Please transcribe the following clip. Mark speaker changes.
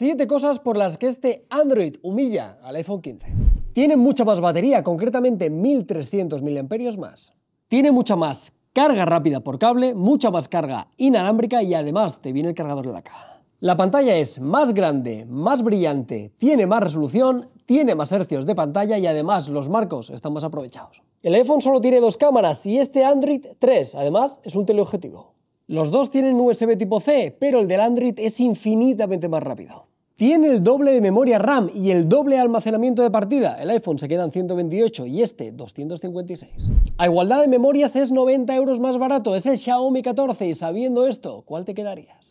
Speaker 1: Siete cosas por las que este Android humilla al iPhone 15. Tiene mucha más batería, concretamente 1300 mAh más. Tiene mucha más carga rápida por cable, mucha más carga inalámbrica y además te viene el cargador de la caja. La pantalla es más grande, más brillante, tiene más resolución, tiene más hercios de pantalla y además los marcos están más aprovechados. El iPhone solo tiene dos cámaras y este Android tres, además es un teleobjetivo. Los dos tienen USB tipo C, pero el del Android es infinitamente más rápido. Tiene el doble de memoria RAM y el doble almacenamiento de partida. El iPhone se queda en 128 y este 256. A igualdad de memorias es 90 euros más barato. Es el Xiaomi 14 y sabiendo esto, ¿cuál te quedarías?